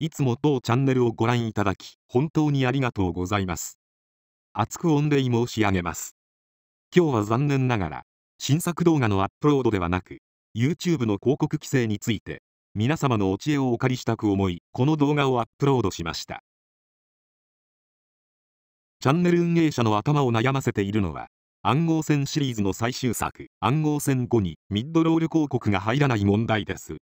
いつも当チャンネルをご覧いただき、本当にありがとうございます。厚く御礼申し上げます。今日は残念ながら、新作動画のアップロードではなく、YouTube の広告規制について、皆様のお知恵をお借りしたく思い、この動画をアップロードしました。チャンネル運営者の頭を悩ませているのは、暗号戦シリーズの最終作、暗号戦後にミッドロール広告が入らない問題です。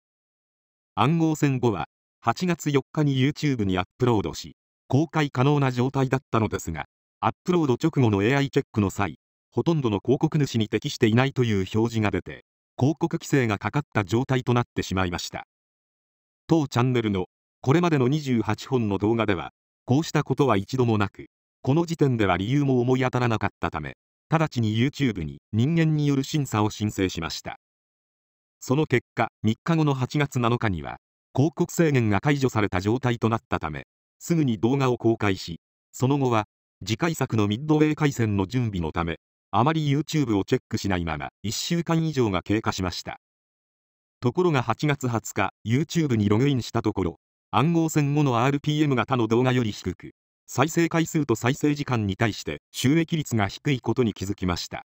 暗号戦後は、8月4日に YouTube にアップロードし、公開可能な状態だったのですが、アップロード直後の AI チェックの際、ほとんどの広告主に適していないという表示が出て、広告規制がかかった状態となってしまいました。当チャンネルのこれまでの28本の動画では、こうしたことは一度もなく、この時点では理由も思い当たらなかったため、直ちに YouTube に人間による審査を申請しました。その結果、3日後の8月7日には、広告制限が解除された状態となったため、すぐに動画を公開し、その後は、次回作のミッドウェー回線の準備のため、あまり YouTube をチェックしないまま1週間以上が経過しました。ところが8月20日、YouTube にログインしたところ、暗号戦後の RPM が他の動画より低く、再生回数と再生時間に対して収益率が低いことに気づきました。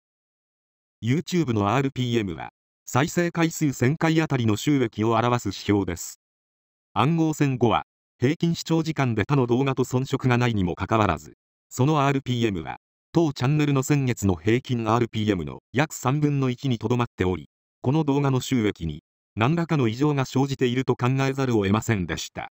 YouTube の RPM は、再生回数1000回あたりの収益を表す指標です。暗号戦後は平均視聴時間で他の動画と遜色がないにもかかわらずその RPM は当チャンネルの先月の平均 RPM の約3分の1にとどまっておりこの動画の収益に何らかの異常が生じていると考えざるを得ませんでした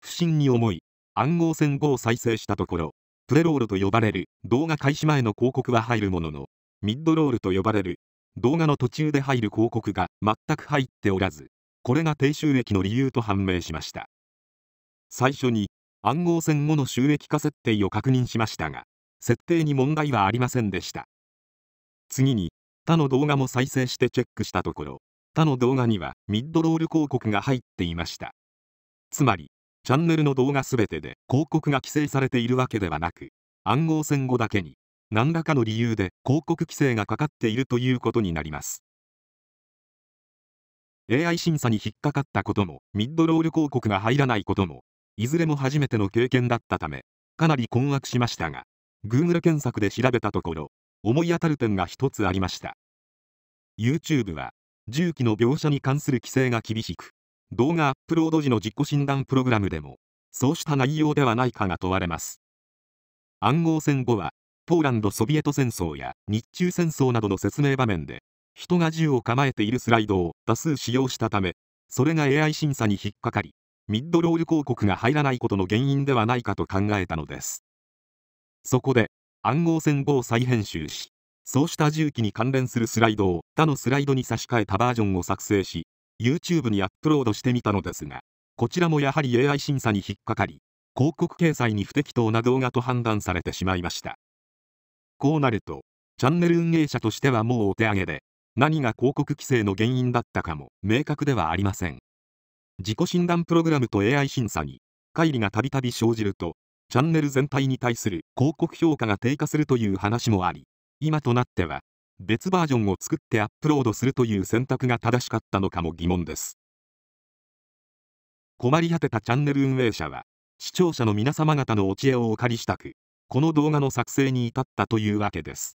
不審に思い暗号戦後を再生したところプレロールと呼ばれる動画開始前の広告は入るもののミッドロールと呼ばれる動画の途中で入る広告が全く入っておらずこれが低収益の理由と判明しました最初に暗号線後の収益化設定を確認しましたが設定に問題はありませんでした次に他の動画も再生してチェックしたところ他の動画にはミッドロール広告が入っていましたつまりチャンネルの動画全てで広告が規制されているわけではなく暗号戦後だけに何らかの理由で広告規制がかかっているということになります AI 審査に引っかかったことも、ミッドロール広告が入らないことも、いずれも初めての経験だったため、かなり困惑しましたが、Google 検索で調べたところ、思い当たる点が一つありました。YouTube は、重機の描写に関する規制が厳しく、動画アップロード時の自己診断プログラムでも、そうした内容ではないかが問われます。暗号戦後は、ポーランド・ソビエト戦争や日中戦争などの説明場面で、人が銃を構えているスライドを多数使用したため、それが AI 審査に引っかかり、ミッドロール広告が入らないことの原因ではないかと考えたのです。そこで、暗号戦法を再編集し、そうした重機に関連するスライドを他のスライドに差し替えたバージョンを作成し、YouTube にアップロードしてみたのですが、こちらもやはり AI 審査に引っかかり、広告掲載に不適当な動画と判断されてしまいました。こうなると、チャンネル運営者としてはもうお手上げで、何が広告規制の原因だったかも明確ではありません自己診断プログラムと AI 審査に乖離がたびたび生じるとチャンネル全体に対する広告評価が低下するという話もあり今となっては別バージョンを作ってアップロードするという選択が正しかったのかも疑問です困り果てたチャンネル運営者は視聴者の皆様方のお知恵をお借りしたくこの動画の作成に至ったというわけです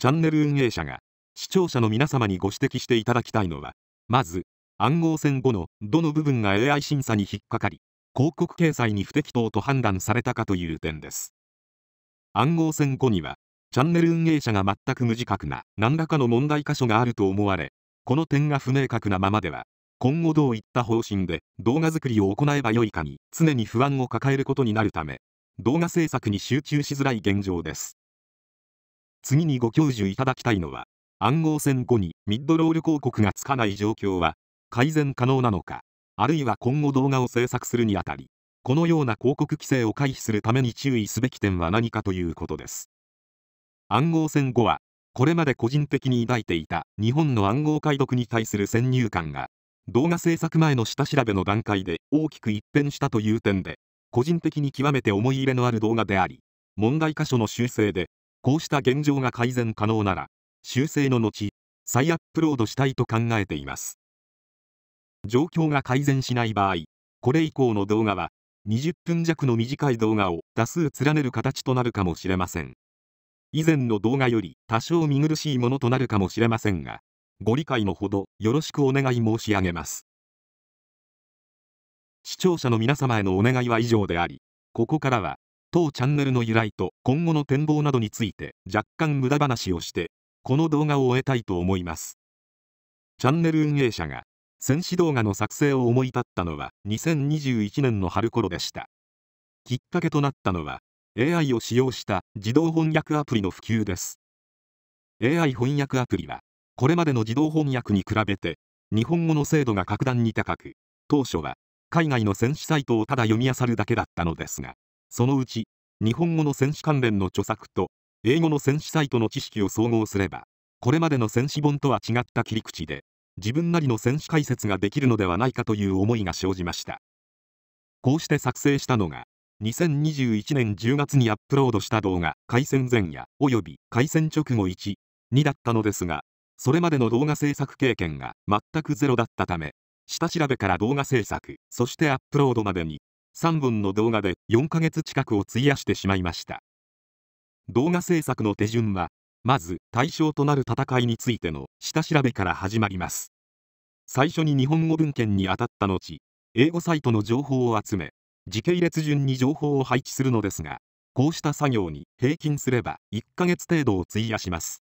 チャンネル運営者が視聴者の皆様にご指摘していただきたいのはまず暗号戦後のどの部分が AI 審査に引っかかり広告掲載に不適当と判断されたかという点です暗号戦後にはチャンネル運営者が全く無自覚な何らかの問題箇所があると思われこの点が不明確なままでは今後どういった方針で動画作りを行えばよいかに常に不安を抱えることになるため動画制作に集中しづらい現状です次にご教授いただきたいのは暗号戦後にミッドロール広告がつかない状況は改善可能なのかあるいは今後動画を制作するにあたりこのような広告規制を回避するために注意すべき点は何かということです暗号戦後はこれまで個人的に抱いていた日本の暗号解読に対する先入観が動画制作前の下調べの段階で大きく一変したという点で個人的に極めて思い入れのある動画であり問題箇所の修正でこうした現状が改善可能なら修正の後、再アップロードしたいと考えています。状況が改善しない場合、これ以降の動画は20分弱の短い動画を多数連ねる形となるかもしれません。以前の動画より多少見苦しいものとなるかもしれませんが、ご理解のほどよろしくお願い申し上げます。視聴者の皆様へのお願いは以上であり、ここからは当チャンネルの由来と今後の展望などについて若干無駄話をしてこの動画を終えたいと思います。チャンネル運営者が、戦士動画の作成を思い立ったのは2021年の春頃でした。きっかけとなったのは、AI を使用した自動翻訳アプリの普及です。AI 翻訳アプリは、これまでの自動翻訳に比べて、日本語の精度が格段に高く、当初は、海外の戦士サイトをただ読み漁るだけだったのですが、そのうち、日本語の戦士関連の著作と英語の戦士サイトの知識を総合すれば、これまでの戦士本とは違った切り口で、自分なりの戦士解説ができるのではないかという思いが生じました。こうして作成したのが、2021年10月にアップロードした動画、開戦前夜、および開戦直後1、2だったのですが、それまでの動画制作経験が全くゼロだったため、下調べから動画制作、そしてアップロードまでに、3本の動画で4ヶ月近くを費やしてしまいました。動画制作の手順はまず対象となる戦いについての下調べから始まります最初に日本語文献に当たった後英語サイトの情報を集め時系列順に情報を配置するのですがこうした作業に平均すれば1ヶ月程度を費やします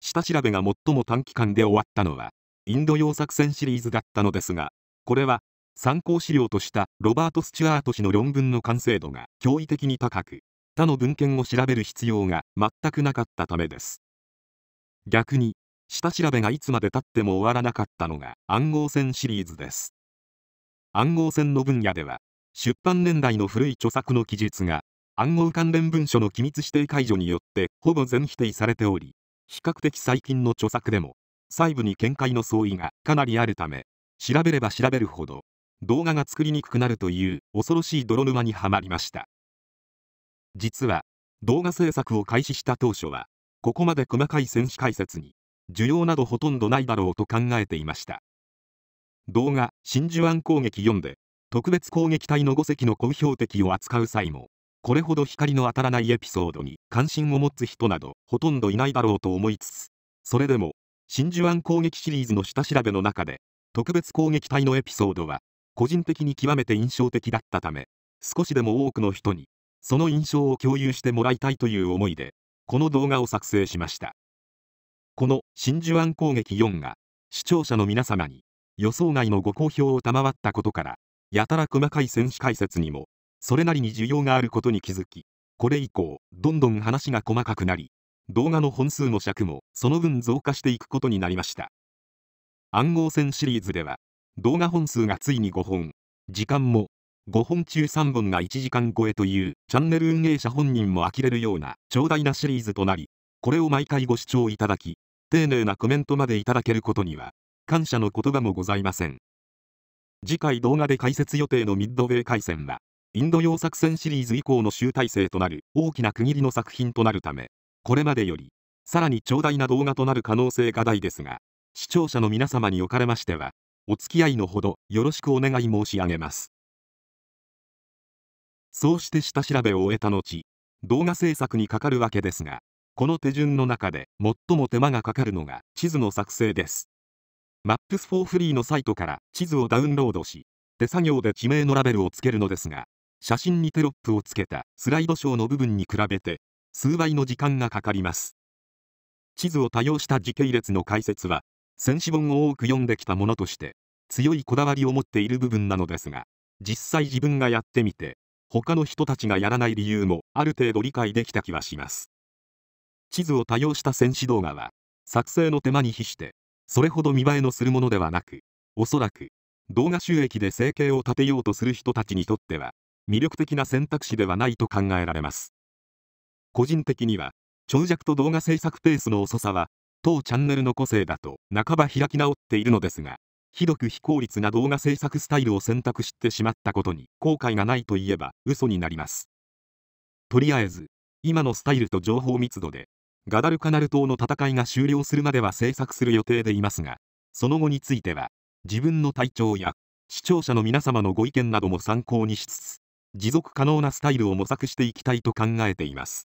下調べが最も短期間で終わったのはインド洋作戦シリーズだったのですがこれは参考資料としたロバート・スチュアート氏の論文の完成度が驚異的に高く他の文献を調べる必要が全くなかったためです逆に下調べがいつまでたっても終わらなかったのが暗号船シリーズです暗号船の分野では出版年代の古い著作の記述が暗号関連文書の機密指定解除によってほぼ全否定されており比較的最近の著作でも細部に見解の相違がかなりあるため調べれば調べるほど動画が作りにくくなるという恐ろしい泥沼にはまりました実は動画制作を開始した当初はここまで細かい選手解説に需要などほとんどないだろうと考えていました動画「真珠湾攻撃4」で特別攻撃隊の5隻の公標的を扱う際もこれほど光の当たらないエピソードに関心を持つ人などほとんどいないだろうと思いつつそれでも真珠湾攻撃シリーズの下調べの中で特別攻撃隊のエピソードは個人的に極めて印象的だったため少しでも多くの人にその印象を共有してもらいたいという思いで、この動画を作成しました。この真珠湾攻撃4が、視聴者の皆様に予想外のご好評を賜ったことから、やたら細かい選手解説にも、それなりに需要があることに気づき、これ以降、どんどん話が細かくなり、動画の本数も尺もその分増加していくことになりました。暗号戦シリーズでは、動画本数がついに5本、時間も5本中3本が1時間超えというチャンネル運営者本人も呆れるような長大なシリーズとなりこれを毎回ご視聴いただき丁寧なコメントまでいただけることには感謝の言葉もございません次回動画で解説予定のミッドウェー海戦はインド洋作戦シリーズ以降の集大成となる大きな区切りの作品となるためこれまでよりさらに長大な動画となる可能性が大ですが視聴者の皆様におかれましてはお付き合いのほどよろしくお願い申し上げますそうして下調べを終えた後動画制作にかかるわけですがこの手順の中で最も手間がかかるのが地図の作成です Maps for Free のサイトから地図をダウンロードし手作業で地名のラベルをつけるのですが写真にテロップをつけたスライドショーの部分に比べて数倍の時間がかかります地図を多用した時系列の解説は戦士本を多く読んできたものとして強いこだわりを持っている部分なのですが実際自分がやってみて他の人たちがやらない理由もある程度理解できた気はします地図を多用した戦士動画は作成の手間に比してそれほど見栄えのするものではなくおそらく動画収益で生計を立てようとする人たちにとっては魅力的な選択肢ではないと考えられます個人的には長尺と動画制作ペースの遅さは当チャンネルの個性だと半ば開き直っているのですがひどく非効率な動画制作スタイルを選択してしまったことに後悔がないといえば嘘になります。とりあえず、今のスタイルと情報密度で、ガダルカナル島の戦いが終了するまでは制作する予定でいますが、その後については、自分の体調や視聴者の皆様のご意見なども参考にしつつ、持続可能なスタイルを模索していきたいと考えています。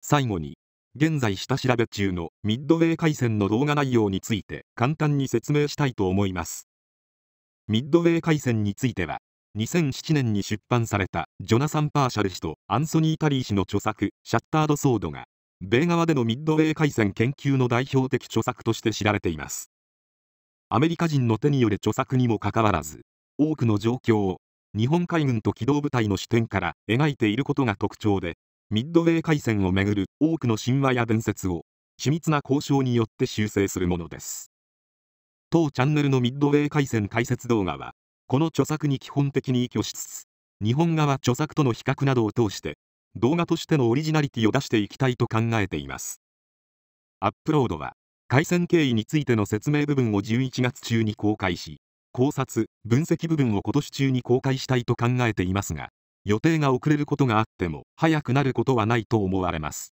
最後に、現在下調べ中のミッドウェー海戦の動画内容について簡単に説明したいと思います。ミッドウェー海戦については、2007年に出版されたジョナサン・パーシャル氏とアンソニー・タリー氏の著作、シャッタード・ソードが、米側でのミッドウェー海戦研究の代表的著作として知られています。アメリカ人の手による著作にもかかわらず、多くの状況を日本海軍と機動部隊の視点から描いていることが特徴で、ミッドウェー海戦をめぐる多くの神話や伝説を緻密な交渉によって修正するものです当チャンネルのミッドウェー海戦解説動画はこの著作に基本的に依拠しつつ日本側著作との比較などを通して動画としてのオリジナリティを出していきたいと考えていますアップロードは回線経緯についての説明部分を11月中に公開し考察分析部分を今年中に公開したいと考えていますが予定が遅れることがあっても早くなることはないと思われます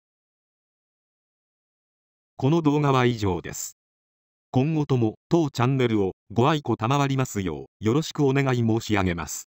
この動画は以上です今後とも当チャンネルをご愛顧賜りますようよろしくお願い申し上げます